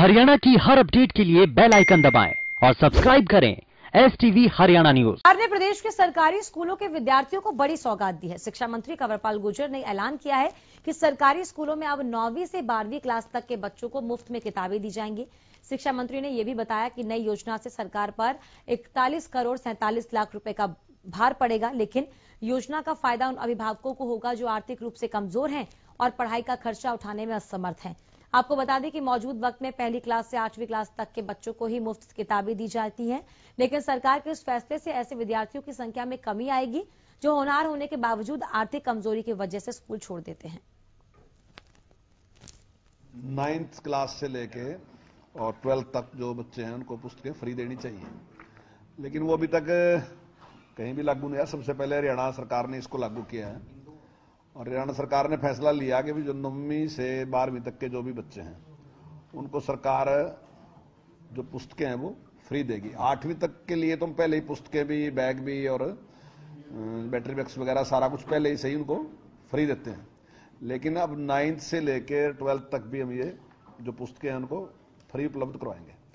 हरियाणा की हर अपडेट के लिए बेल आइकन दबाएं और सब्सक्राइब करें एस टीवी हरियाणा न्यूज सरकार ने प्रदेश के सरकारी स्कूलों के विद्यार्थियों को बड़ी सौगात दी है शिक्षा मंत्री कंवरपाल गुर्जर ने ऐलान किया है कि सरकारी स्कूलों में अब नौवीं से बारहवीं क्लास तक के बच्चों को मुफ्त में किताबें दी जाएंगी शिक्षा मंत्री ने यह भी बताया कि नई योजना से सरकार पर इकतालीस करोड़ सैंतालीस लाख रूपये का भार पड़ेगा लेकिन योजना का फायदा उन अभिभावकों को होगा जो आर्थिक रूप से कमजोर हैं और पढ़ाई का खर्चा उठाने में असमर्थ हैं आपको बता दें कि मौजूद वक्त में पहली क्लास से आठवीं क्लास तक के बच्चों को ही मुफ्त किताबें दी जाती हैं लेकिन सरकार के इस फैसले से ऐसे विद्यार्थियों की संख्या में कमी आएगी जो होनार होने के बावजूद आर्थिक कमजोरी की वजह से स्कूल छोड़ देते हैं नाइन्थ क्लास से लेके और ट्वेल्थ तक जो बच्चे हैं उनको पुस्तकें फ्री देनी चाहिए लेकिन वो अभी तक कहीं भी लागू नहीं है सबसे पहले हरियाणा सरकार ने इसको लागू किया है और हरियाणा सरकार ने फैसला लिया कि भी जो नौवीं से बारहवीं तक के जो भी बच्चे हैं उनको सरकार जो पुस्तकें हैं वो फ्री देगी आठवीं तक के लिए तो हम पहले ही पुस्तकें भी बैग भी और बैटरी बैग्स वगैरह सारा कुछ पहले ही सही उनको फ्री देते हैं लेकिन अब नाइन्थ से लेकर ट्वेल्थ तक भी हम ये जो पुस्तकें हैं उनको फ्री उपलब्ध करवाएंगे